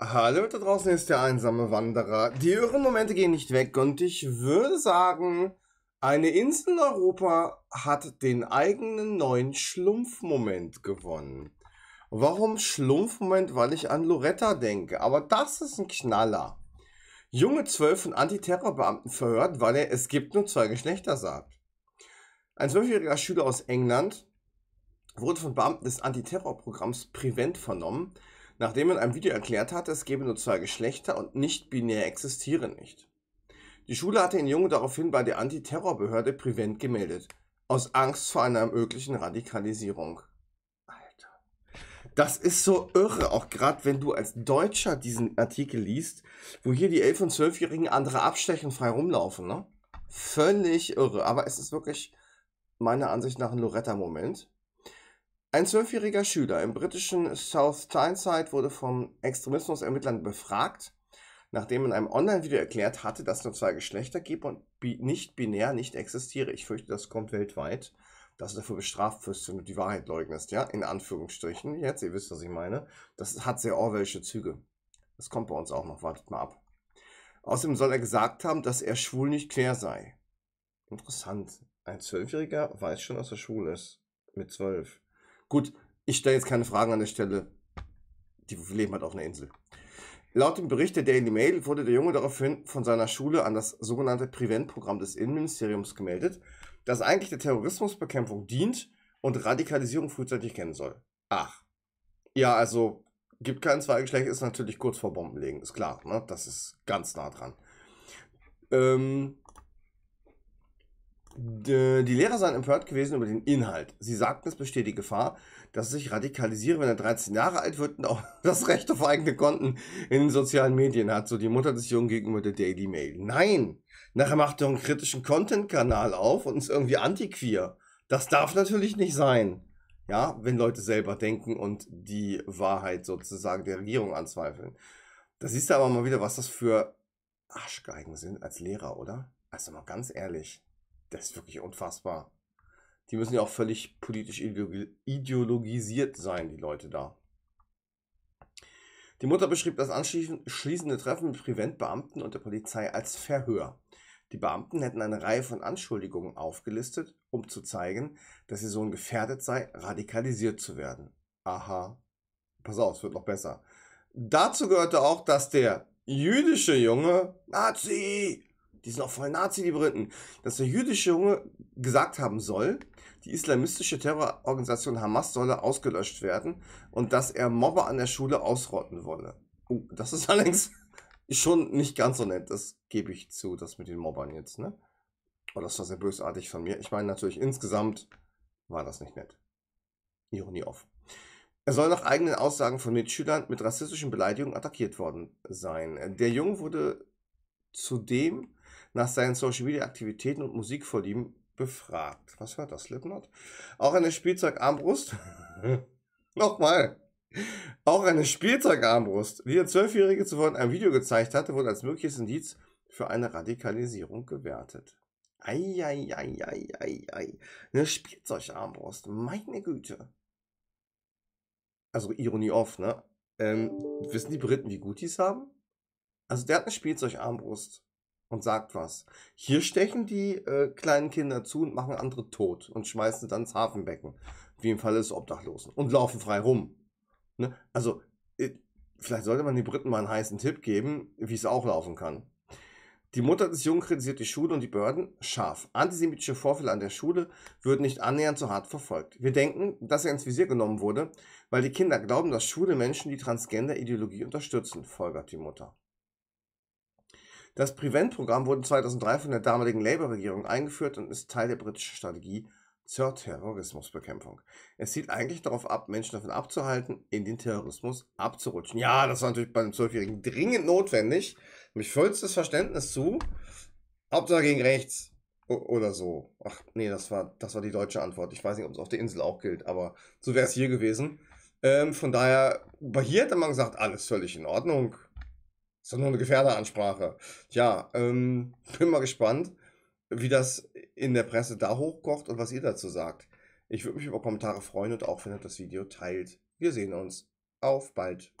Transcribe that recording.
Hallo da draußen ist der einsame Wanderer. Die irren Momente gehen nicht weg und ich würde sagen, eine Insel in Europa hat den eigenen neuen Schlumpfmoment gewonnen. Warum Schlumpfmoment? Weil ich an Loretta denke. Aber das ist ein Knaller. Junge zwölf von Antiterrorbeamten verhört, weil er es gibt nur zwei Geschlechter sagt. Ein zwölfjähriger Schüler aus England wurde von Beamten des Antiterrorprogramms Prevent vernommen, nachdem in einem Video erklärt hatte, es gebe nur zwei Geschlechter und nicht-binär existieren nicht. Die Schule hatte den Jungen daraufhin bei der Antiterrorbehörde Prevent gemeldet, aus Angst vor einer möglichen Radikalisierung. Alter. Das ist so irre, auch gerade wenn du als Deutscher diesen Artikel liest, wo hier die 11- und 12-Jährigen andere abstechen, frei rumlaufen, ne? Völlig irre, aber es ist wirklich meiner Ansicht nach ein Loretta-Moment. Ein zwölfjähriger Schüler im britischen South Tyneside wurde von Extremismusermittlern befragt, nachdem in einem Online-Video erklärt hatte, dass nur zwei Geschlechter gibt und bi nicht binär nicht existiere. Ich fürchte, das kommt weltweit, dass du dafür bestraft wirst, wenn du die Wahrheit leugnest, ja? In Anführungsstrichen. Jetzt, ihr wisst, was ich meine. Das hat sehr orwellische Züge. Das kommt bei uns auch noch, wartet mal ab. Außerdem soll er gesagt haben, dass er schwul nicht quer sei. Interessant. Ein Zwölfjähriger weiß schon, dass er schwul ist. Mit zwölf. Gut, ich stelle jetzt keine Fragen an der Stelle. Die leben halt auf einer Insel. Laut dem Bericht der Daily Mail wurde der Junge daraufhin von seiner Schule an das sogenannte Prevent-Programm des Innenministeriums gemeldet, das eigentlich der Terrorismusbekämpfung dient und Radikalisierung frühzeitig kennen soll. Ach. Ja, also gibt kein Zweigeschlecht, ist natürlich kurz vor Bombenlegen, ist klar, ne? Das ist ganz nah dran. Ähm, die Lehrer seien empört gewesen über den Inhalt. Sie sagten, es besteht die Gefahr, dass er sich radikalisiere, wenn er 13 Jahre alt wird und auch das Recht auf eigene Konten in den sozialen Medien hat, so die Mutter des Jungen gegenüber der Daily Mail. Nein! Nachher macht er einen kritischen Content-Kanal auf und ist irgendwie antiqueer. Das darf natürlich nicht sein. Ja, wenn Leute selber denken und die Wahrheit sozusagen der Regierung anzweifeln. Da siehst du aber mal wieder, was das für Arschgeigen sind als Lehrer, oder? Also mal ganz ehrlich das ist wirklich unfassbar. Die müssen ja auch völlig politisch ideologisiert sein, die Leute da. Die Mutter beschrieb das anschließende Treffen mit Preventbeamten und der Polizei als Verhör. Die Beamten hätten eine Reihe von Anschuldigungen aufgelistet, um zu zeigen, dass ihr Sohn gefährdet sei, radikalisiert zu werden. Aha. Pass auf, es wird noch besser. Dazu gehörte auch, dass der jüdische Junge Nazi die sind auch voll Nazi, die Briten, dass der jüdische Junge gesagt haben soll, die islamistische Terrororganisation Hamas solle ausgelöscht werden und dass er Mobber an der Schule ausrotten wolle. Uh, das ist allerdings schon nicht ganz so nett, das gebe ich zu, das mit den Mobbern jetzt, ne? Oh, das war sehr bösartig von mir. Ich meine natürlich, insgesamt war das nicht nett. Ironie off. Er soll nach eigenen Aussagen von Mitschülern mit rassistischen Beleidigungen attackiert worden sein. Der Junge wurde zudem nach seinen Social Media Aktivitäten und Musikvorlieben befragt. Was war das, Slipknot? Auch eine Spielzeugarmbrust? Nochmal. Auch eine Spielzeugarmbrust, wie der Zwölfjährige zuvor in einem Video gezeigt hatte, wurde als mögliches Indiz für eine Radikalisierung gewertet. Eieieiei. Eine Spielzeugarmbrust, meine Güte. Also Ironie off, ne? Ähm, wissen die Briten, wie gut die es haben? Also der hat eine Spielzeugarmbrust und sagt was. Hier stechen die äh, kleinen Kinder zu und machen andere tot und schmeißen sie dann ins Hafenbecken, wie im Fall des Obdachlosen, und laufen frei rum. Ne? Also, äh, vielleicht sollte man den Briten mal einen heißen Tipp geben, wie es auch laufen kann. Die Mutter des Jungen kritisiert die Schule und die Behörden scharf. Antisemitische Vorfälle an der Schule würden nicht annähernd so hart verfolgt. Wir denken, dass er ins Visier genommen wurde, weil die Kinder glauben, dass Schule Menschen die Transgender-Ideologie unterstützen, folgert die Mutter. Das Prevent-Programm wurde 2003 von der damaligen Labour-Regierung eingeführt und ist Teil der britischen Strategie zur Terrorismusbekämpfung. Es zielt eigentlich darauf ab, Menschen davon abzuhalten, in den Terrorismus abzurutschen. Ja, das war natürlich bei einem Zwölfjährigen dringend notwendig. Mich vollstes Verständnis zu. Hauptsache gegen rechts. O oder so. Ach, nee, das war, das war die deutsche Antwort. Ich weiß nicht, ob es auf der Insel auch gilt, aber so wäre es hier gewesen. Ähm, von daher, bei hier hätte man gesagt, alles völlig in Ordnung. Ist doch nur eine Gefährderansprache. Tja, ähm, bin mal gespannt, wie das in der Presse da hochkocht und was ihr dazu sagt. Ich würde mich über Kommentare freuen und auch, wenn ihr das Video teilt. Wir sehen uns. Auf bald.